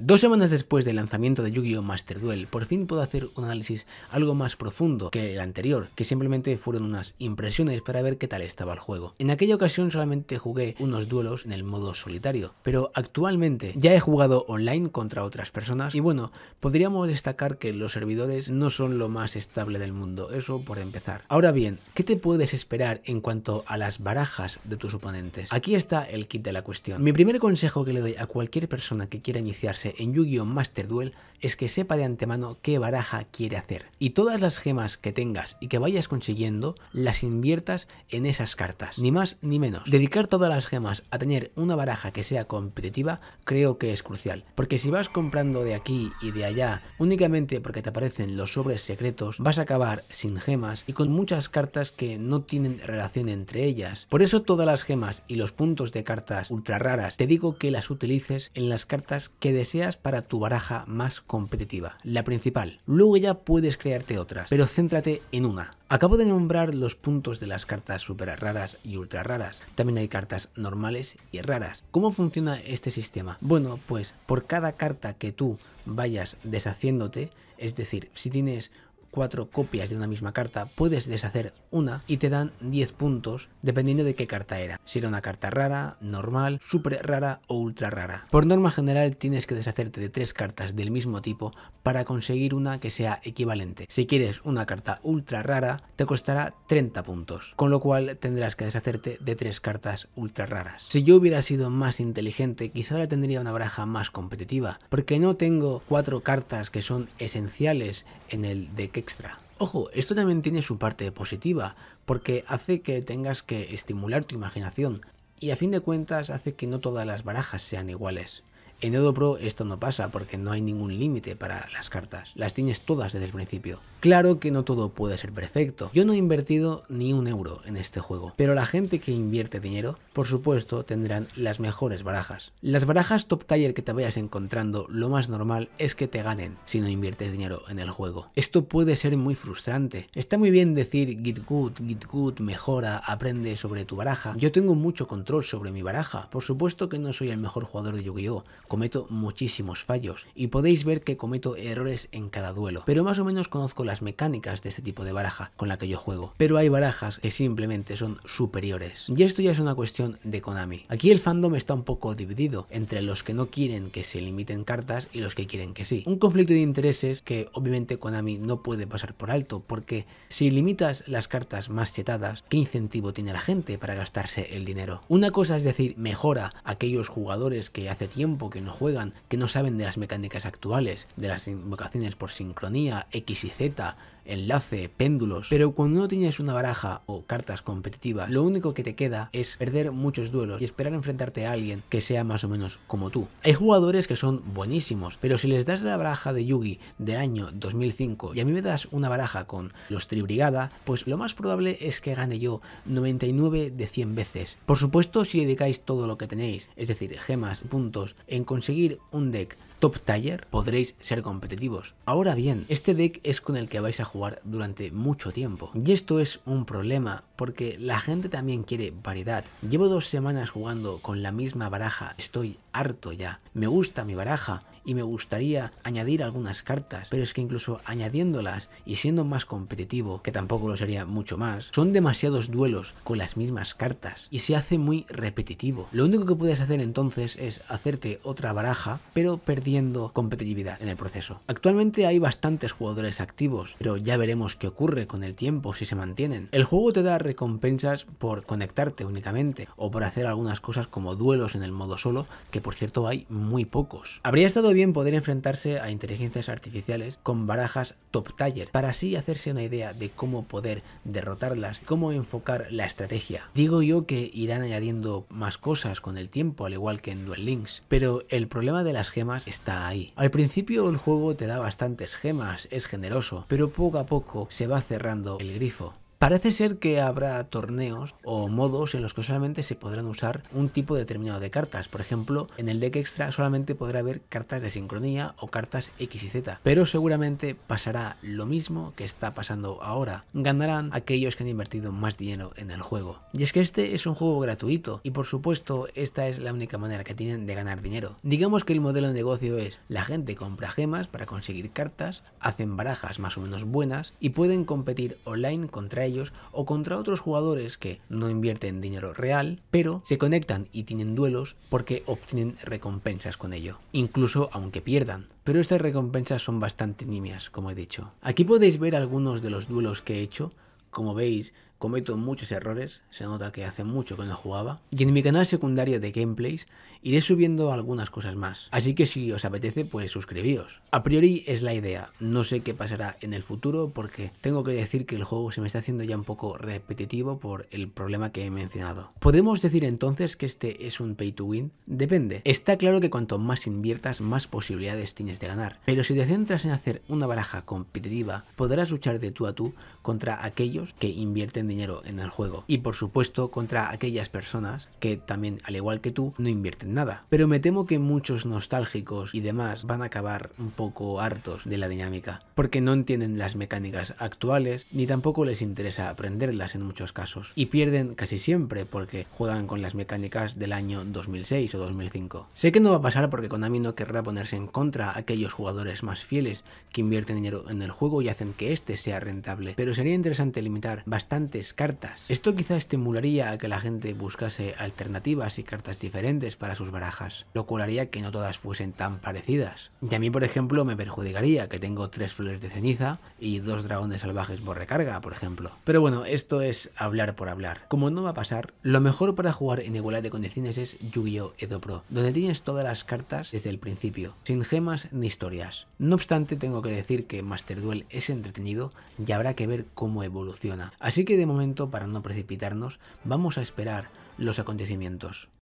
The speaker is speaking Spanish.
Dos semanas después del lanzamiento de Yu-Gi-Oh! Master Duel, por fin puedo hacer un análisis algo más profundo que el anterior, que simplemente fueron unas impresiones para ver qué tal estaba el juego. En aquella ocasión solamente jugué unos duelos en el modo solitario, pero actualmente ya he jugado online contra otras personas y bueno, podríamos destacar que los servidores no son lo más estable del mundo, eso por empezar. Ahora bien, ¿qué te puedes esperar en cuanto a las barajas de tus oponentes? Aquí está el kit de la cuestión. Mi primer consejo que le doy a cualquier persona que quiera iniciarse en Yu-Gi-Oh! Master Duel es que sepa de antemano qué baraja quiere hacer. Y todas las gemas que tengas y que vayas consiguiendo, las inviertas en esas cartas. Ni más ni menos. Dedicar todas las gemas a tener una baraja que sea competitiva creo que es crucial. Porque si vas comprando de aquí y de allá únicamente porque te aparecen los sobres secretos, vas a acabar sin gemas y con muchas cartas que no tienen relación entre ellas. Por eso todas las gemas y los puntos de cartas ultra raras te digo que las utilices en las cartas que deseas para tu baraja más competitiva, la principal. Luego ya puedes crearte otras, pero céntrate en una. Acabo de nombrar los puntos de las cartas super raras y ultra raras. También hay cartas normales y raras. ¿Cómo funciona este sistema? Bueno, pues por cada carta que tú vayas deshaciéndote, es decir, si tienes cuatro copias de una misma carta, puedes deshacer una y te dan 10 puntos dependiendo de qué carta era. Si era una carta rara, normal, super rara o ultra rara. Por norma general tienes que deshacerte de tres cartas del mismo tipo para conseguir una que sea equivalente. Si quieres una carta ultra rara, te costará 30 puntos, con lo cual tendrás que deshacerte de tres cartas ultra raras. Si yo hubiera sido más inteligente, quizá ahora tendría una baraja más competitiva, porque no tengo cuatro cartas que son esenciales en el deck extra. Ojo, esto también tiene su parte positiva, porque hace que tengas que estimular tu imaginación, y a fin de cuentas hace que no todas las barajas sean iguales. En Edo Pro esto no pasa porque no hay ningún límite para las cartas, las tienes todas desde el principio. Claro que no todo puede ser perfecto, yo no he invertido ni un euro en este juego, pero la gente que invierte dinero, por supuesto, tendrán las mejores barajas. Las barajas top tier que te vayas encontrando, lo más normal es que te ganen si no inviertes dinero en el juego. Esto puede ser muy frustrante. Está muy bien decir get good, get good, mejora, aprende sobre tu baraja. Yo tengo mucho control sobre mi baraja, por supuesto que no soy el mejor jugador de Yu-Gi-Oh! cometo muchísimos fallos y podéis ver que cometo errores en cada duelo, pero más o menos conozco las mecánicas de este tipo de baraja con la que yo juego, pero hay barajas que simplemente son superiores. Y esto ya es una cuestión de Konami. Aquí el fandom está un poco dividido entre los que no quieren que se limiten cartas y los que quieren que sí. Un conflicto de intereses que obviamente Konami no puede pasar por alto porque si limitas las cartas más chetadas, ¿qué incentivo tiene la gente para gastarse el dinero? Una cosa es decir, mejora a aquellos jugadores que hace tiempo que no juegan, que no saben de las mecánicas actuales, de las invocaciones por sincronía, X y Z, enlace, péndulos. Pero cuando no tienes una baraja o cartas competitivas, lo único que te queda es perder muchos duelos y esperar enfrentarte a alguien que sea más o menos como tú. Hay jugadores que son buenísimos, pero si les das la baraja de Yugi de año 2005 y a mí me das una baraja con los Tribrigada, pues lo más probable es que gane yo 99 de 100 veces. Por supuesto, si dedicáis todo lo que tenéis, es decir, gemas, puntos, en conseguir un deck top tier podréis ser competitivos. Ahora bien, este deck es con el que vais a jugar durante mucho tiempo y esto es un problema porque la gente también quiere variedad. Llevo dos semanas jugando con la misma baraja, estoy harto ya. Me gusta mi baraja y me gustaría añadir algunas cartas, pero es que incluso añadiéndolas y siendo más competitivo, que tampoco lo sería mucho más, son demasiados duelos con las mismas cartas y se hace muy repetitivo. Lo único que puedes hacer entonces es hacerte otra baraja, pero perdiendo competitividad en el proceso. Actualmente hay bastantes jugadores activos, pero ya veremos qué ocurre con el tiempo si se mantienen. El juego te da recompensas por conectarte únicamente o por hacer algunas cosas como duelos en el modo solo, que por cierto hay muy pocos. Habría estado bien poder enfrentarse a inteligencias artificiales con barajas top tier para así hacerse una idea de cómo poder derrotarlas, cómo enfocar la estrategia. Digo yo que irán añadiendo más cosas con el tiempo, al igual que en Duel Links, pero el problema de las gemas está ahí. Al principio el juego te da bastantes gemas, es generoso, pero poco a poco se va cerrando el grifo. Parece ser que habrá torneos o modos en los que solamente se podrán usar un tipo determinado de cartas. Por ejemplo, en el deck extra solamente podrá haber cartas de sincronía o cartas X y Z. Pero seguramente pasará lo mismo que está pasando ahora. Ganarán aquellos que han invertido más dinero en el juego. Y es que este es un juego gratuito y por supuesto esta es la única manera que tienen de ganar dinero. Digamos que el modelo de negocio es la gente compra gemas para conseguir cartas, hacen barajas más o menos buenas y pueden competir online contra ellos o contra otros jugadores que no invierten dinero real, pero se conectan y tienen duelos porque obtienen recompensas con ello, incluso aunque pierdan. Pero estas recompensas son bastante nimias, como he dicho. Aquí podéis ver algunos de los duelos que he hecho. Como veis, cometo muchos errores, se nota que hace mucho que no jugaba, y en mi canal secundario de gameplays iré subiendo algunas cosas más, así que si os apetece pues suscribíos. A priori es la idea, no sé qué pasará en el futuro porque tengo que decir que el juego se me está haciendo ya un poco repetitivo por el problema que he mencionado. ¿Podemos decir entonces que este es un pay to win? Depende, está claro que cuanto más inviertas más posibilidades tienes de ganar, pero si te centras en hacer una baraja competitiva podrás luchar de tú a tú contra aquellos que invierten dinero en el juego. Y por supuesto contra aquellas personas que también, al igual que tú, no invierten nada. Pero me temo que muchos nostálgicos y demás van a acabar un poco hartos de la dinámica, porque no entienden las mecánicas actuales ni tampoco les interesa aprenderlas en muchos casos. Y pierden casi siempre porque juegan con las mecánicas del año 2006 o 2005. Sé que no va a pasar porque Konami no querrá ponerse en contra aquellos jugadores más fieles que invierten dinero en el juego y hacen que este sea rentable, pero sería interesante limitar bastante cartas. Esto quizá estimularía a que la gente buscase alternativas y cartas diferentes para sus barajas, lo cual haría que no todas fuesen tan parecidas. Y a mí, por ejemplo, me perjudicaría que tengo tres flores de ceniza y dos dragones salvajes por recarga, por ejemplo. Pero bueno, esto es hablar por hablar. Como no va a pasar, lo mejor para jugar en igualdad de condiciones es Yu-Gi-Oh! Edo Pro, donde tienes todas las cartas desde el principio, sin gemas ni historias. No obstante, tengo que decir que Master Duel es entretenido y habrá que ver cómo evoluciona. Así que de momento, para no precipitarnos, vamos a esperar los acontecimientos.